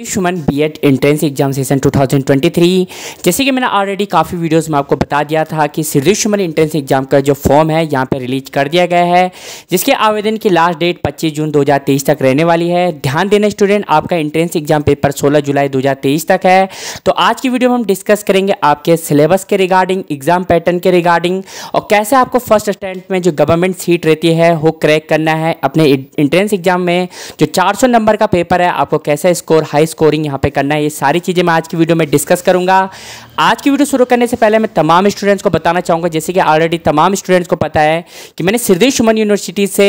B Ed entrance exam session 2023 जैसे कि मैंने ऑलरेडी काफ़ी वीडियोस में आपको बता दिया था कि सिर्दी सुमन एंट्रेंस एग्जाम का जो फॉर्म है यहाँ पर रिलीज कर दिया गया है जिसके आवेदन की लास्ट डेट 25 जून 2023 तक रहने वाली है ध्यान देना स्टूडेंट आपका एंट्रेंस एग्जाम पेपर 16 जुलाई 2023 तक है तो आज की वीडियो में हम डिस्कस करेंगे आपके सिलेबस के रिगार्डिंग एग्जाम पैटर्न के रिगार्डिंग और कैसे आपको फर्स्ट अटैम्प्ट में जो गवर्नमेंट सीट रहती है वो क्रैक करना है अपने एंट्रेंस एग्जाम में जो चार नंबर का पेपर है आपको कैसे स्कोर हाई स्कोरिंग यहाँ पे करना है ये सारी चीज़ें मैं आज की वीडियो में डिस्कस करूँगा आज की वीडियो शुरू करने से पहले मैं तमाम स्टूडेंट्स को बताना चाहूँगा जैसे कि ऑलरेडी तमाम स्टूडेंट्स को पता है कि मैंने सिर्देश सुमन यूनिवर्सिटी से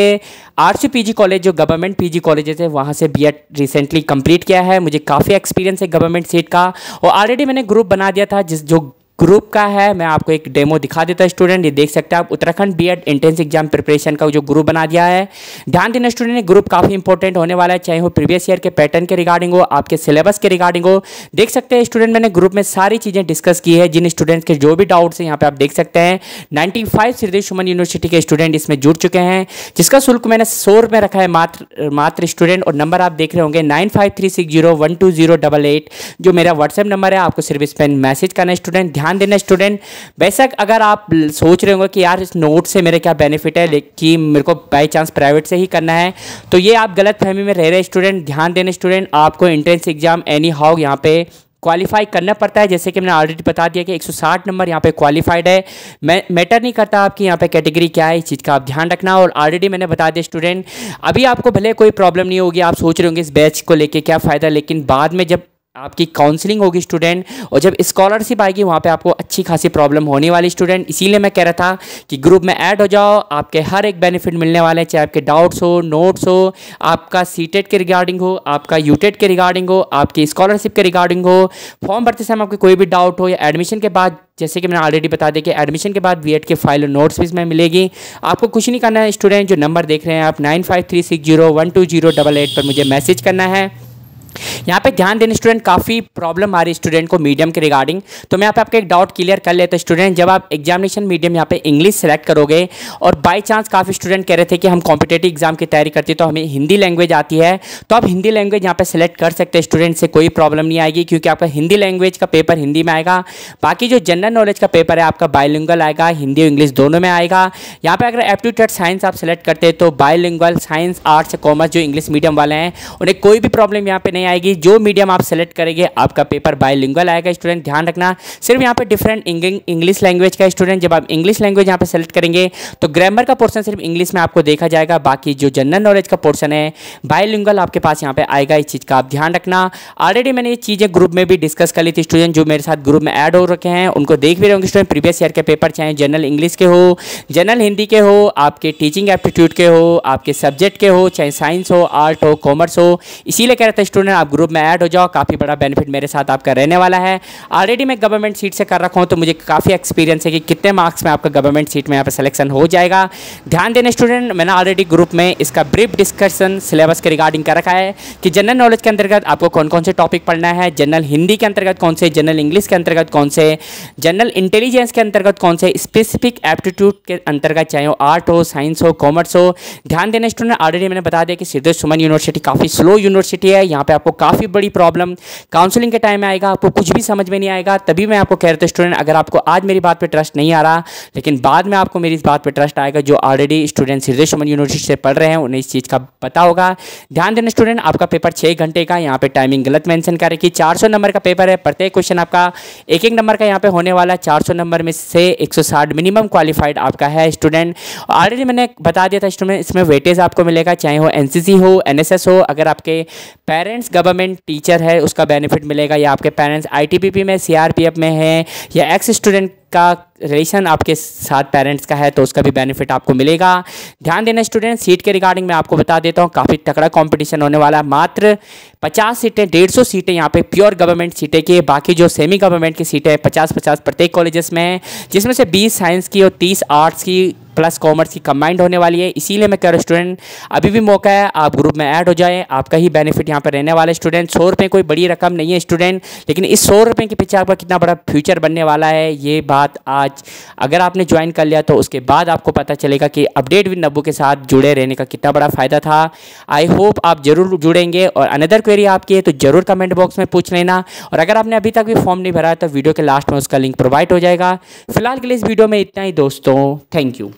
आर कॉलेज जो गवर्नमेंट पी कॉलेजेस है वहाँ से बी रिसेंटली कंप्लीट किया है मुझे काफ़ी एक्सपीरियंस है गवर्नमेंट सीट का और ऑलरेडी मैंने ग्रुप बना दिया था जिस जो ग्रुप का है मैं आपको एक डेमो दिखा देता हूँ स्टूडेंट ये देख सकते हैं आप Uttarakhand B Ed entrance exam preparation का जो ग्रुप बना दिया है ध्यान देना स्टूडेंट ग्रुप काफ़ी इंपॉर्टेंट होने वाला है चाहे वो प्रीवियस ईयर के पैटर्न के रिगार्डिंग हो आपके सिलेबस के रिगार्डिंग हो देख सकते हैं स्टूडेंट मैंने ग्रुप में सारी चीज़ें डिस्कस की है जिन स्टूडेंट्स के जो भी डाउट्स हैं यहाँ पे आप देख सकते हैं ninety five Sridev Suman university के स्टूडेंट इसमें जुड़ चुके हैं जिसका शुल्क मैंने सौ रुपये रखा है मात्र मात्र स्टूडेंट और नंबर आप देख रहे होंगे nine five three six zero one two zero double eight जो मेरा व्हाट्सएप नंबर है आपको सिर्फ इस पर मैसेज करना स्टूडेंट ध्यान ध्यान देना स्टूडेंट बेशक अगर आप सोच रहे होंगे कि यार इस नोट से मेरे क्या बेनिफिट है कि मेरे को बाई चांस प्राइवेट से ही करना है तो ये आप गलत फहमी में रह रहे स्टूडेंट ध्यान देना स्टूडेंट आपको एंट्रेंस एग्जाम एनी हाउ यहाँ पे क्वालिफाई करना पड़ता है जैसे कि मैंने ऑलरेडी बता दिया कि 160 नंबर यहाँ पे क्वालिफाइड है मैं मैटर नहीं करता आपकी यहाँ पे कैटेगरी क्या है इस चीज़ का आप ध्यान रखना और ऑलरेडी मैंने बता दिया स्टूडेंट अभी आपको भले कोई प्रॉब्लम नहीं होगी आप सोच रहे होंगे इस बैच को लेके क्या फ़ायदा लेकिन बाद में जब आपकी काउंसलिंग होगी स्टूडेंट और जब स्कॉलरशिप आएगी वहाँ पे आपको अच्छी खासी प्रॉब्लम होने वाली स्टूडेंट इसीलिए मैं कह रहा था कि ग्रुप में ऐड हो जाओ आपके हर एक बेनिफिट मिलने वाले हैं चाहे आपके डाउट्स हो नोट्स हो आपका सीटेट e के रिगार्डिंग हो आपका यूटेट e के रिगार्डिंग हो आपकी स्कॉलरशिप के रिगार्डिंग हो फॉर्म भरते समय आपके कोई भी डाउट हो या एडमिशन के बाद जैसे कि मैंने ऑलरेडी बता दिया कि एडमिशन के बाद बी के फाइल और नोट्स भी इसमें मिलेगी आपको कुछ नहीं करना है स्टूडेंट जो नंबर देख रहे हैं आप nine five three six zero one two zero double eight पर मुझे मैसेज करना है यहाँ पे ध्यान देने स्टूडेंट काफ़ी प्रॉब्लम आ रही है स्टूडेंट को मीडियम के रिगार्डिंग तो मैं यहाँ पे आपका एक डाउट क्लियर कर लेता स्टूडेंट जब आप एग्जामिनेशन मीडियम यहाँ पे इंग्लिश सेलेक्ट करोगे और बाई चांस काफ़ी स्टूडेंट कह रहे थे कि हम कॉम्पिटेटिव एग्जाम की तैयारी करते तो हमें हिंदी लैंग्वेज आती है तो आप हिंदी लैंग्वेज यहाँ पर सेलेक्ट कर सकते हैं स्टूडेंट से कोई प्रॉब्लम नहीं आएगी क्योंकि आपका हिंदी लैंग्वेज का पेपर हिंदी में आएगा बाकी जो जनरल नॉलेज का पेपर है आपका बायोलिंगल आएगा हिंदी और इंग्लिश दोनों में आएगा यहाँ पर अगर एप्टीट्यूड साइंस आप सेलेक्ट करते हैं तो बायोलिंगल साइंस आर्ट्स कॉमर्स जो इंग्लिश मीडियम वाले हैं उन्हें कोई भी प्रॉब्लम यहाँ पर नहीं आएगी जो मीडियम आप सेलेक्ट करेंगे आपका पेपर बायोलिंगल आएगा स्टूडेंट ध्यान रखना सिर्फ यहाँ पे डिफरेंट इंग्लिश लैंग्वेज का स्टूडेंट जब आप इंग्लिश लैंग्वेज यहाँ पे सेलेक्ट करेंगे तो ग्रामर का पोर्सन सिर्फ इंग्लिश में आपको देखा जाएगा बाकी जो जनरल नॉलेज का पोर्सन है बायोलिंगल आपके पास यहाँ पर आएगा इस चीज़ का आप ध्यान रखना ऑलरेडी मैंने ये चीज़ें ग्रुप में भी डिस्कस कर ली थी स्टूडेंट जो मेरे साथ ग्रुप में एड हो रखे हैं उनको देख भी रहे होंगे स्टूडेंट प्रीवियस ईयर के पेपर चाहे जनरल इंग्लिश के हो जनरल हिंदी के हो आपके टीचिंग एप्टीट्यूड के हो आपके सब्जेक्ट के हो चाहे साइंस हो आर्ट हो कॉमर्स हो इसीलिए कह रहे थे स्टूडेंट आप ग्रुप में ऐड हो जाओ काफ़ी बड़ा बेनिफिट मेरे साथ आपका रहने वाला है ऑलरेडी मैं गवर्नमेंट सीट से कर रखा हूँ तो मुझे काफ़ी एक्सपीरियंस है कि कितने मार्क्स में आपका गवर्नमेंट सीट में यहाँ पर सिलेक्शन हो जाएगा ध्यान देने स्टूडेंट मैंने ऑलरेडी ग्रुप में इसका ब्रीफ डिस्कशन सिलेबस के रिगार्डिंग कर रखा है कि जनरल नॉलेज के अंतर्गत आपको कौन कौन से टॉपिक पढ़ना है जनरल हिंदी के अंतर्गत कौन से जनरल इंग्लिश के अंतर्गत कौन से जनरल इंटेलिजेंस के अंतर्गत कौन से स्पेसिफिक एप्टीट्यूड के अंतर्गत चाहे वो आर्ट हो साइंस हो कॉमर्स हो ध्यान देने स्टूडेंट ऑलरेडी मैंने बता दिया कि सिद्धेश सुमन यूनिवर्सिटी काफ़ी स्लो यूनिवर्सिटी है यहाँ पे आपको काफ़ी बड़ी प्रॉब्लम काउंसलिंग के टाइम में आएगा आपको कुछ भी समझ में नहीं आएगा तभी मैं आपको कह रहा था स्टूडेंट अगर आपको आज मेरी बात पर ट्रस्ट नहीं आ रहा लेकिन बाद में आपको मेरी इस बात पर ट्रस्ट आएगा जो ऑलरेडी स्टूडेंट्स हृदय सुमन यूनिवर्सिटी से पढ़ रहे हैं उन्हें इस चीज़ का पता होगा ध्यान देना स्टूडेंट आपका पेपर छः घंटे का यहाँ पर टाइमिंग गलत मैंशन कर रखी चार सौ नंबर का पेपर है प्रत्येक क्वेश्चन आपका एक एक नंबर का यहाँ पे होने वाला चार सौ नंबर में से एक सौ साठ मिनिमम क्वालिफाइड आपका है स्टूडेंट ऑलरेडी मैंने बता दिया था स्टूडेंट इसमें वेटेज आपको मिलेगा चाहे वो एन हो एन हो अगर आपके पेरेंट्स पेरेंट्स गवर्नमेंट टीचर है उसका बेनिफिट मिलेगा या आपके पेरेंट्स आईटीबीपी में सीआरपीएफ में है या एक्स स्टूडेंट का रिलेशन आपके साथ पेरेंट्स का है तो उसका भी बेनिफिट आपको मिलेगा ध्यान देना स्टूडेंट सीट के रिगार्डिंग मैं आपको बता देता हूँ काफ़ी तकड़ा कंपटीशन होने वाला है मात्र 50 सीटें 150 सीटें यहाँ पे प्योर गवर्नमेंट सीटें की बाकी जो सेमी गवर्नमेंट की सीटें हैं पचास पचास प्रत्येक कॉलेजेस में है जिसमें से बीस साइंस की और तीस आर्ट्स की प्लस कॉमर्स की कंबाइंड होने वाली है इसीलिए मैं कह रहा हूँ स्टूडेंट अभी भी मौका है आप ग्रुप में ऐड हो जाए आपका ही बेनिफिट यहाँ पर रहने वाला है स्टूडेंट सौ रुपये कोई बड़ी रकम नहीं है स्टूडेंट लेकिन इस सौ रुपये के पीछे आपका कितना बड़ा फ्यूचर बनने वाला है ये बात बाद आज अगर आपने ज्वाइन कर लिया तो उसके बाद आपको पता चलेगा कि अपडेट विद नब्बू के साथ जुड़े रहने का कितना बड़ा फ़ायदा था आई होप आप जरूर जुड़ेंगे और अनदर क्वेरी आपकी है तो ज़रूर कमेंट बॉक्स में पूछ लेना और अगर आपने अभी तक भी फॉर्म नहीं भरा तो वीडियो के लास्ट में उसका लिंक प्रोवाइड हो जाएगा फिलहाल के लिए इस वीडियो में इतना ही दोस्तों थैंक यू